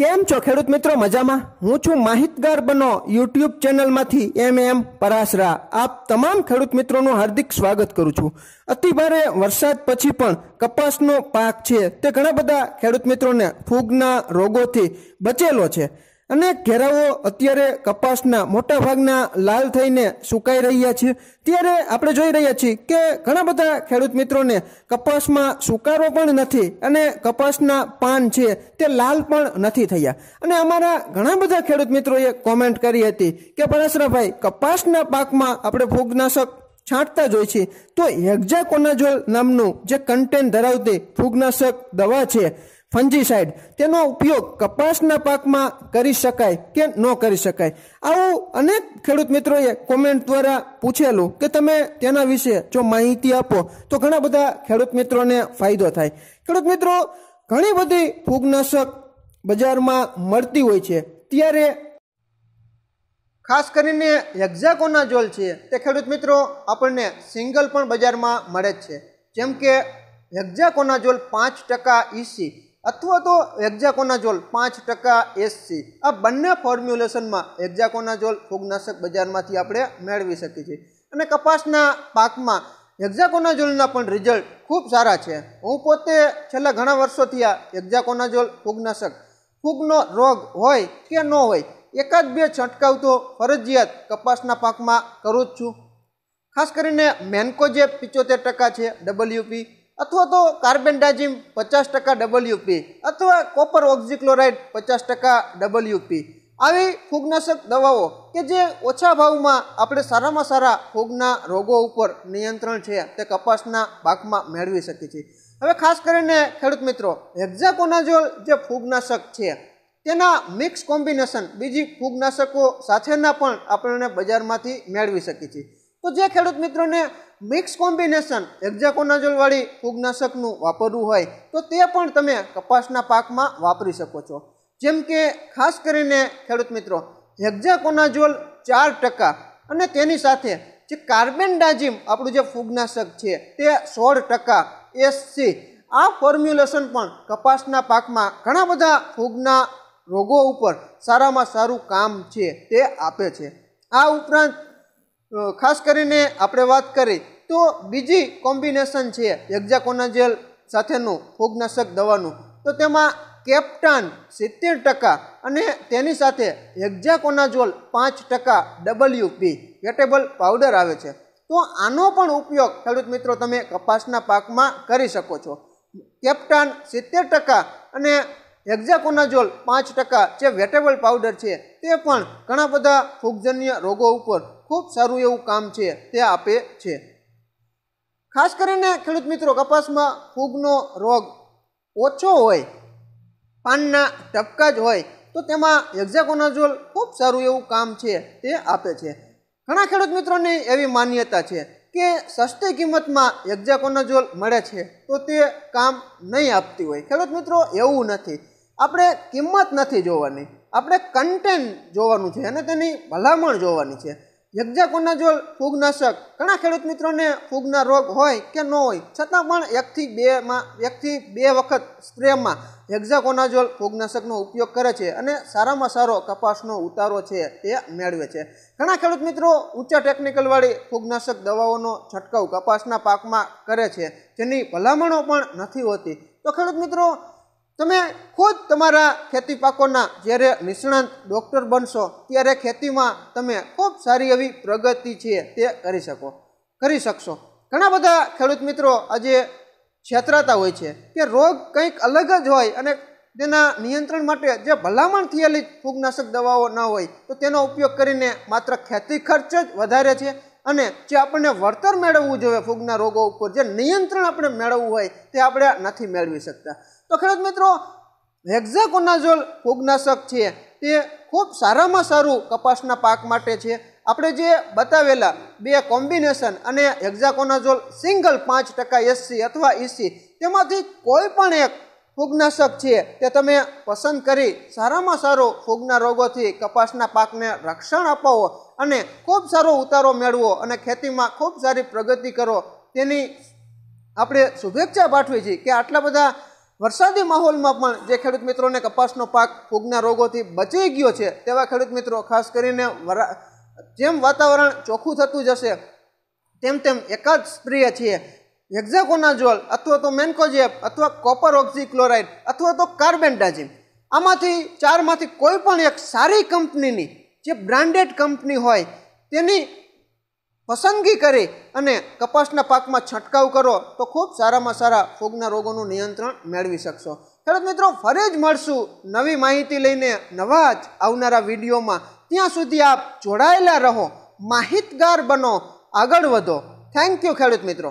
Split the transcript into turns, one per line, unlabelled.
કેમ છો ખેડૂત મિત્રો મજામાં હું છું માહિતગાર બનો યુટ્યુબ ચેનલમાંથી એમ એમ પરાસરા આપ તમામ ખેડૂત મિત્રોનું હાર્દિક સ્વાગત કરું છું અતિભારે વરસાદ પછી પણ કપાસનો પાક છે તે ઘણા બધા ખેડૂત મિત્રોને ફૂગના રોગોથી બચેલો છે અને ઘેરાઓ અત્યારે કપાસના મોટા ભાગના લાલ થઈને સુકાઈ રહ્યા છે ત્યારે આપણે જોઈ રહ્યા છીએ કે ઘણા બધા ખેડૂત મિત્રોને કપાસમાં સુકારો પણ નથી અને કપાસના પાન છે તે લાલ પણ નથી થયા અને અમારા ઘણા બધા ખેડૂત મિત્રોએ કોમેન્ટ કરી હતી કે પરસરાભાઈ કપાસના પાકમાં આપણે ફૂગનાશક છાંટતા જ હોય છે તો હેક્ઝાકોનાઝોલ નામનું જે કન્ટેન ધરાવતી ફૂગનાશક દવા છે ફંજીસાઇડ તેનો ઉપયોગ કપાસના પાકમાં કરી શકાય કે ન કરી શકાય આવું અનેક ખેડૂત મિત્રોએ કોમેન્ટ દ્વારા પૂછેલું કે તમે તેના વિશે જો માહિતી આપો તો ઘણા બધા ખેડૂત મિત્રોને ફાયદો થાય ખેડૂત મિત્રો ઘણી બધી ફૂગનાશક બજારમાં મળતી હોય છે ત્યારે ખાસ કરીને યક્ઝાકોના જોલ છે તે ખેડૂત મિત્રો આપણને સિંગલ પણ બજારમાં મળે જ છે જેમ કે યક્ઝાકોના પાંચ ટકા ઈસી અથવા તો એક્ઝાકોનાઝોલ પાંચ ટકા એસસી આ બંને ફોર્મ્યુલેશનમાં એક્ઝાકોનાઝોલ ફૂગનાશક બજારમાંથી આપણે મેળવી શકીએ છીએ અને કપાસના પાકમાં એક્ઝાકોનાઝોલના પણ રિઝલ્ટ ખૂબ સારા છે હું પોતે છેલ્લા ઘણા વર્ષોથી આ એક્ઝાકોનાઝોલ ફૂગનાશક ફૂગનો રોગ હોય કે ન હોય એકાદ બે છંટકાવ તો ફરજિયાત કપાસના પાકમાં કરું જ છું ખાસ કરીને મેન્કો પિચોતેર ટકા છે ડબલ્યુપી અથવા તો કાર્બન કાર્બેન્ડાઝિમ પચાસ ટકા ડબલ્યુપી અથવા કોપર ઓક્ઝિક્લોરાઇડ પચાસ ટકા ડબલ્યુપી આવી ફૂગનાશક દવાઓ કે જે ઓછા ભાવમાં આપણે સારામાં સારા ફૂગના રોગો ઉપર નિયંત્રણ છે તે કપાસના પાકમાં મેળવી શકીએ છીએ હવે ખાસ કરીને ખેડૂત મિત્રો હેક્ઝાકોનાઝોલ જે ફૂગનાશક છે તેના મિક્સ કોમ્બિનેશન બીજી ફૂગનાશકો સાથેના પણ આપણને બજારમાંથી મેળવી શકીએ છીએ તો જે ખેડૂત મિત્રોને મિક્સ કોમ્બિનેશન એક્ઝાકોનાઝોલવાળી ફૂગનાશકનું વાપરવું હોય તો તે પણ તમે કપાસના પાકમાં વાપરી શકો છો જેમ કે ખાસ કરીને ખેડૂત મિત્રો હેક્ઝાકોનાઝોલ ચાર ટકા અને તેની સાથે જે કાર્બન ડાઝિમ આપણું જે ફૂગનાશક છે તે સોળ ટકા એસસી આ ફોર્મ્યુલેશન પણ કપાસના પાકમાં ઘણા બધા ફૂગના રોગો ઉપર સારામાં સારું કામ છે તે આપે છે આ ઉપરાંત ખાસ કરીને આપણે વાત કરી તો બીજી કોમ્બિનેશન છે યક્ઝાકોનાજેલ સાથેનું ફૂગનાશક દવાનું તો તેમાં કેપ્ટન સિત્તેર ટકા અને તેની સાથે હેક્ઝાકોનાઝોલ પાંચ ટકા ડબલ્યુપી વેટેબલ પાવડર આવે છે તો આનો પણ ઉપયોગ ખેડૂત મિત્રો તમે કપાસના પાકમાં કરી શકો છો કેપ્ટન સિત્તેર ટકા અને હેક્ઝાકોનાઝોલ પાંચ ટકા જે વેટેબલ પાવડર છે તે પણ ઘણા બધા ફૂગજન્ય રોગો ઉપર ખૂબ સારું એવું કામ છે તે આપે છે ખાસ કરીને ખેડૂત મિત્રો કપાસમાં ફૂગનો રોગ ઓછો હોય પાનના ટપકા જ હોય તો તેમાં હેક્ઝાકોનાઝોલ ખૂબ સારું એવું કામ છે તે આપે છે ઘણા ખેડૂત મિત્રોની એવી માન્યતા છે કે સસ્તી કિંમતમાં હેક્ઝાકોનાઝોલ મળે છે તો તે કામ નહીં આપતી હોય ખેડૂત મિત્રો એવું નથી આપણે કિંમત નથી જોવાની આપણે કન્ટેન્ટ જોવાનું છે અને તેની ભલામણ જોવાની છે યજ્ઞાકોનાજોલ ફૂગનાશક ઘણા ખેડૂત મિત્રોને ફૂગના રોગ હોય કે ન હોય છતાં પણ એકથી બેમાં એકથી બે વખત સ્પ્રેમાં યજ્ઞાકોનાજોલ ફૂગનાશકનો ઉપયોગ કરે છે અને સારામાં સારો કપાસનો ઉતારો છે તે મેળવે છે ઘણા ખેડૂત મિત્રો ઊંચા ટેકનિકલવાળી ફૂગનાશક દવાઓનો છંટકાવ કપાસના પાકમાં કરે છે જેની ભલામણો પણ નથી હોતી તો ખેડૂત મિત્રો તમે ખુદ તમારા ખેતી પાકોના જ્યારે નિષ્ણાંત ડૉક્ટર બનશો ત્યારે ખેતીમાં તમે ખૂબ સારી એવી પ્રગતિ છે તે કરી શકો કરી શકશો ઘણા બધા ખેડૂત મિત્રો આજે છેતરાતા હોય છે કે રોગ કંઈક અલગ જ હોય અને તેના નિયંત્રણ માટે જે ભલામણ થયેલી ફૂગનાશક દવાઓ ન હોય તો તેનો ઉપયોગ કરીને માત્ર ખેતી ખર્ચ જ વધારે છે અને જે આપણને વળતર મેળવવું જોઈએ ફૂગના રોગો ઉપર જે નિયંત્રણ આપણે મેળવવું હોય તે આપણે નથી મેળવી શકતા તો ખેડૂત મિત્રો હેક્ઝાકોનાઝોલ ફૂગનાશક છે તે ખૂબ સારામાં સારું કપાસના પાક માટે છે આપણે જે બતાવેલા બે કોમ્બિનેશન અને હેક્ઝાકોનાઝોલ સિંગલ પાંચ ટકા એસસી અથવા ઈસી તેમાંથી કોઈ પણ એક ફૂગનાશક છે તે તમે પસંદ કરી સારામાં સારો ફૂગના રોગોથી કપાસના પાકને રક્ષણ અપાવો અને ખૂબ સારો ઉતારો મેળવો અને ખેતીમાં ખૂબ સારી પ્રગતિ કરો તેની આપણે શુભેચ્છા પાઠવી છીએ કે આટલા બધા વરસાદી માહોલમાં પણ જે ખેડૂત મિત્રોને કપાસનો પાક ફૂગના રોગોથી બચી ગયો છે તેવા ખેડૂત મિત્રો ખાસ કરીને જેમ વાતાવરણ ચોખ્ખું થતું જશે તેમ તેમ એકાદ સ્પ્રિય છીએ હેક્ઝાકોનાઝોલ અથવા તો મેન્કોઝેપ અથવા કોપર ઓક્ઝીક્લોરાઇડ અથવા તો કાર્બેન્ડાઝિમ આમાંથી ચારમાંથી કોઈ પણ એક સારી કંપનીની જે બ્રાન્ડેડ કંપની હોય તેની પસંદગી કરી અને કપાસના પાકમાં છંટકાવ કરો તો ખૂબ સારામાં સારા ફૂગના રોગોનું નિયંત્રણ મેળવી શકશો ખેડૂત મિત્રો ફરી જ મળશું નવી માહિતી લઈને નવા જ આવનારા વિડીયોમાં ત્યાં સુધી આપ જોડાયેલા રહો માહિતગાર બનો આગળ વધો થેન્ક યુ ખેડૂત મિત્રો